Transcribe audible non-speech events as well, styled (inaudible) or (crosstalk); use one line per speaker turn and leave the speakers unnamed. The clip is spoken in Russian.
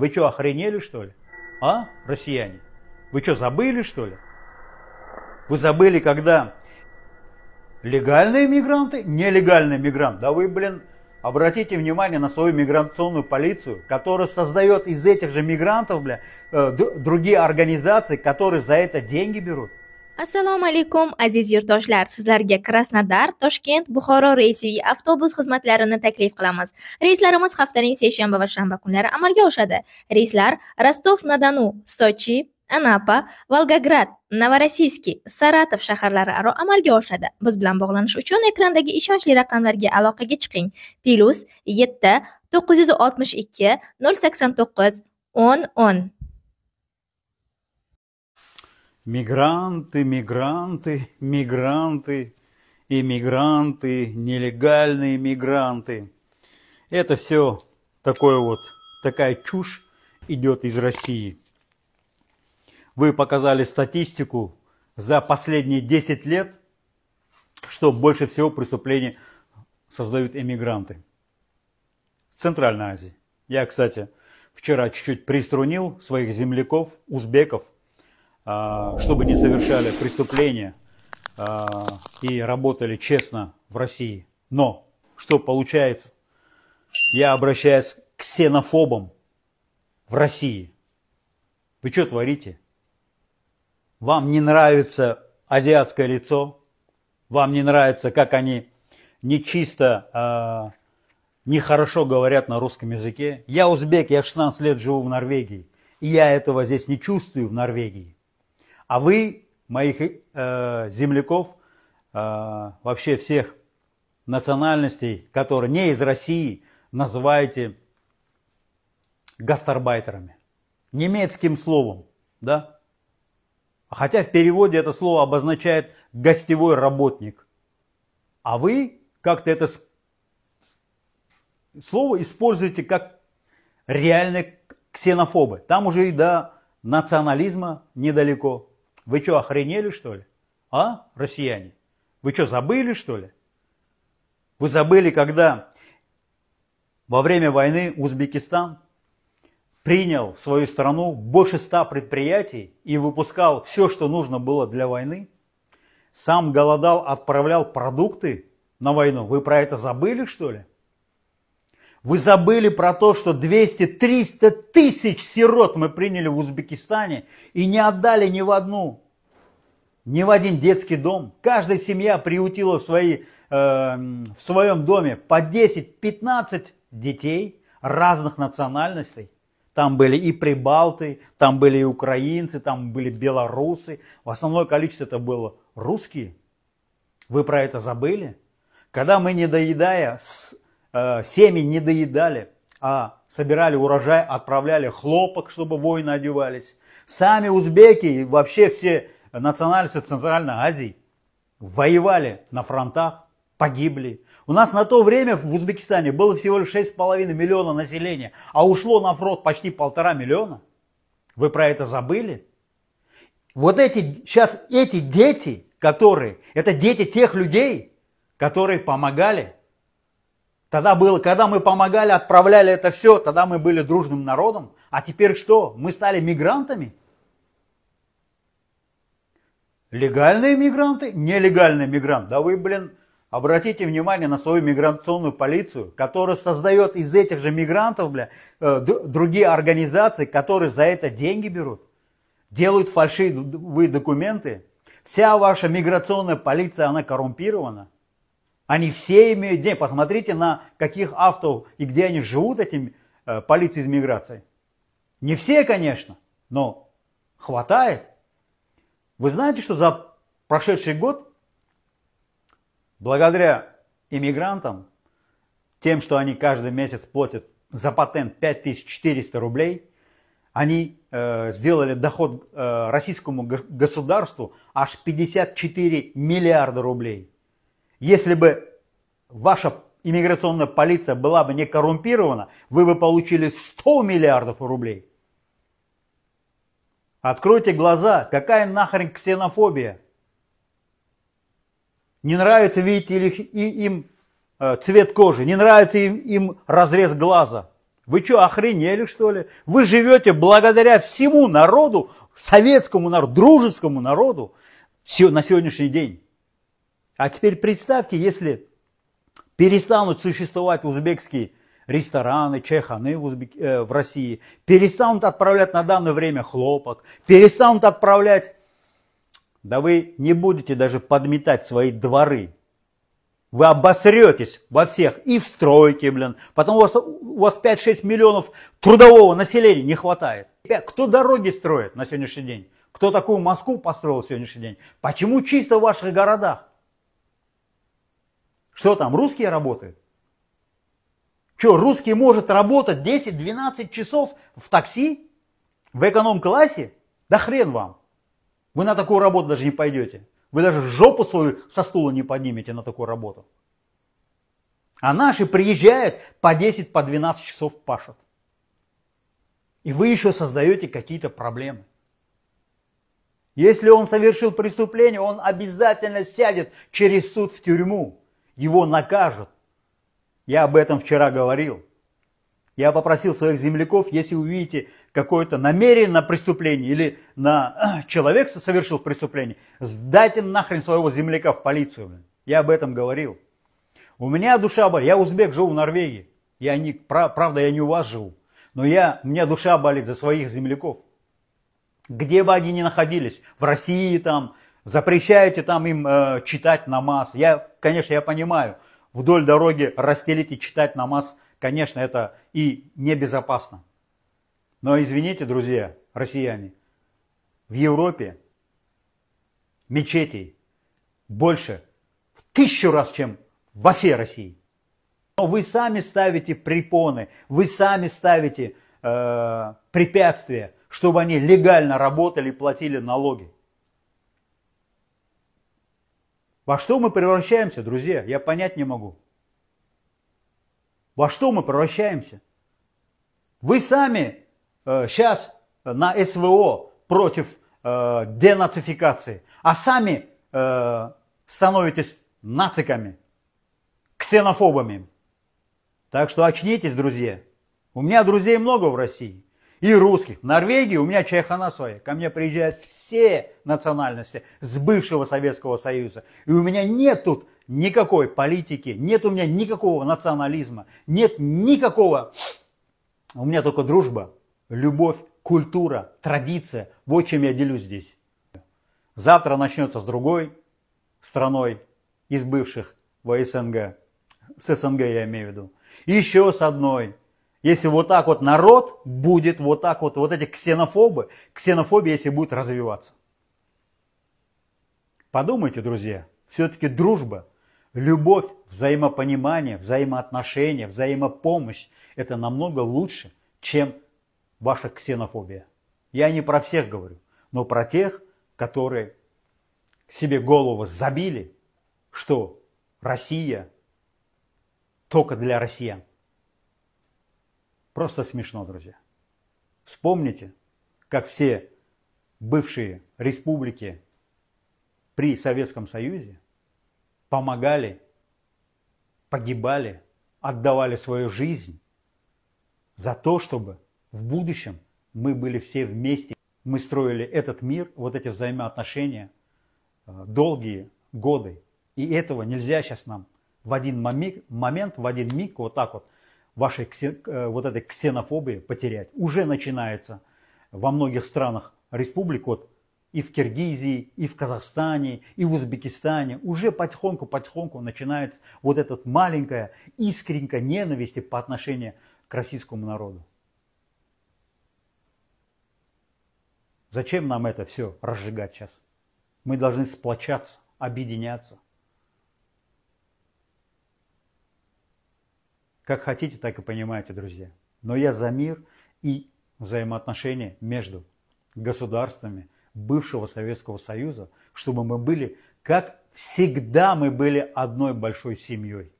Вы что, охренели, что ли? А, россияне? Вы что, забыли, что ли? Вы забыли, когда легальные мигранты, нелегальный мигрант. Да вы, блин, обратите внимание на свою миграционную полицию, которая создает из этих же мигрантов, бля, э, другие организации, которые за это деньги берут. assalomu alaykum aziz yurtdoshlar sizlarga krasnodar toshkent buxoro reysiviy avtobus xizmatlarini taklif qilamiz reyslarimiz haftaning seshanba va shanba kunlari amalga oshadi reyslar rostov na donu sochi anapa volgograd novorossiyskiy saratov shaharlari aro amalga oshadi biz bilan bog'lanish uchun ekrandagi ishonchli raqamlarga aloqaga chiqing plyus yetti to'qqiz yuz oltmish ikki nol sakson to'qqiz o'n o'n Мигранты, мигранты, мигранты, иммигранты, нелегальные мигранты. Это все такое вот, такая чушь идет из России. Вы показали статистику за последние 10 лет, что больше всего преступлений создают эмигранты. В Центральной Азии. Я, кстати, вчера чуть-чуть приструнил своих земляков, узбеков – а, чтобы не совершали преступления а, и работали честно в России. Но что получается? Я обращаюсь к ксенофобам в России. Вы что творите? Вам не нравится азиатское лицо? Вам не нравится, как они не чисто, э, а, нехорошо говорят на русском языке? Я узбек, я 16 лет живу в Норвегии. И я этого здесь не чувствую в Норвегии. А вы, моих э, земляков, э, вообще всех национальностей, которые не из России, называете гастарбайтерами. Немецким словом, да? Хотя в переводе это слово обозначает гостевой работник. А вы как-то это слово используете как реальные ксенофобы. Там уже и до национализма недалеко. Вы что, охренели, что ли? А, россияне? Вы что, забыли, что ли? Вы забыли, когда во время войны Узбекистан принял в свою страну больше ста предприятий и выпускал все, что нужно было для войны? Сам голодал, отправлял продукты на войну. Вы про это забыли, что ли? Вы забыли про то, что 200-300 тысяч сирот мы приняли в Узбекистане и не отдали ни в одну, ни в один детский дом. Каждая семья приютила в, свои, э, в своем доме по 10-15 детей разных национальностей. Там были и прибалты, там были и украинцы, там были белорусы. В основное количество это было русские. Вы про это забыли? Когда мы, не доедая, э, не доедали, а собирали урожай, отправляли хлопок, чтобы воины одевались. Сами узбеки и вообще все национальности Центральной Азии воевали на фронтах, погибли. У нас на то время в Узбекистане было всего лишь 6,5 миллиона населения, а ушло на фронт почти полтора миллиона. Вы про это забыли? Вот эти, сейчас эти дети, которые, это дети тех людей, которые помогали Тогда было, когда мы помогали, отправляли это все, тогда мы были дружным народом. А теперь что? Мы стали мигрантами? Легальные мигранты, нелегальный мигрант. Да вы, блин, обратите внимание на свою миграционную полицию, которая создает из этих же мигрантов, бля, э, другие организации, которые за это деньги берут, делают фальшивые документы. Вся ваша миграционная полиция, она коррумпирована. Они все имеют деньги. Посмотрите на каких авто и где они живут, эти э, полиции из миграции. Не все, конечно, но хватает. Вы знаете, что за прошедший год, благодаря иммигрантам, тем, что они каждый месяц платят за патент 5400 рублей, они э, сделали доход э, российскому государству аж 54 миллиарда рублей. Если бы ваша иммиграционная полиция была бы не коррумпирована, вы бы получили 100 миллиардов рублей. Откройте глаза, какая нахрен ксенофобия. Не нравится, видите, или, и, им э, цвет кожи, не нравится им, им разрез глаза. Вы что, охренели что ли? Вы живете благодаря всему народу, советскому народу, дружескому народу на сегодняшний день. А теперь представьте, если перестанут существовать узбекские рестораны, чеханы в, Узбек... э, в России, перестанут отправлять на данное время хлопок, перестанут отправлять... Да вы не будете даже подметать свои дворы. Вы обосретесь во всех и в стройке, блин. Потом у вас, у вас 5-6 миллионов трудового населения не хватает. Кто дороги строит на сегодняшний день? Кто такую Москву построил сегодняшний день? Почему чисто в ваших городах? Что там, русские работают? Что, русский может работать 10-12 часов в такси? В эконом-классе? Да хрен вам. Вы на такую работу даже не пойдете. Вы даже жопу свою со стула не поднимете на такую работу. А наши приезжают по 10, по 12 часов пашут. И вы еще создаете какие-то проблемы. Если он совершил преступление, он обязательно сядет через суд в тюрьму. Его накажут. Я об этом вчера говорил. Я попросил своих земляков, если увидите какое-то намерение на преступление или на (clears throat) человек совершил преступление, сдайте нахрен своего земляка в полицию. Я об этом говорил. У меня душа болит. Я узбек, живу в Норвегии. Я не, правда, я не у вас живу. Но я, у меня душа болит за своих земляков. Где бы они ни находились, в России там, запрещаете там им э, читать намаз. Я, конечно, я понимаю, вдоль дороги расстелить и читать намаз, конечно, это и небезопасно. Но извините, друзья, россияне, в Европе мечетей больше в тысячу раз, чем во всей России. Но вы сами ставите препоны, вы сами ставите э, препятствия, чтобы они легально работали и платили налоги. Во что мы превращаемся, друзья? Я понять не могу. Во что мы превращаемся? Вы сами э, сейчас на СВО против э, денацификации, а сами э, становитесь нациками, ксенофобами. Так что очнитесь, друзья. У меня друзей много в России и русских. В Норвегии у меня чайхана своя. Ко мне приезжают все национальности с бывшего Советского Союза. И у меня нет тут никакой политики, нет у меня никакого национализма, нет никакого... У меня только дружба, любовь, культура, традиция. Вот чем я делюсь здесь. Завтра начнется с другой страной из бывших в СНГ. С СНГ я имею в виду. Еще с одной если вот так вот народ будет, вот так вот, вот эти ксенофобы, ксенофобия, если будет развиваться. Подумайте, друзья, все-таки дружба, любовь, взаимопонимание, взаимоотношения, взаимопомощь – это намного лучше, чем ваша ксенофобия. Я не про всех говорю, но про тех, которые себе голову забили, что Россия только для россиян. Просто смешно, друзья. Вспомните, как все бывшие республики при Советском Союзе помогали, погибали, отдавали свою жизнь за то, чтобы в будущем мы были все вместе. Мы строили этот мир, вот эти взаимоотношения э, долгие годы. И этого нельзя сейчас нам в один момент, в один миг вот так вот вашей э, вот этой ксенофобии потерять. Уже начинается во многих странах республик, вот и в Киргизии, и в Казахстане, и в Узбекистане, уже потихоньку-потихоньку начинается вот эта маленькая искренка ненависти по отношению к российскому народу. Зачем нам это все разжигать сейчас? Мы должны сплочаться, объединяться – Как хотите, так и понимаете, друзья. Но я за мир и взаимоотношения между государствами бывшего Советского Союза, чтобы мы были, как всегда мы были одной большой семьей.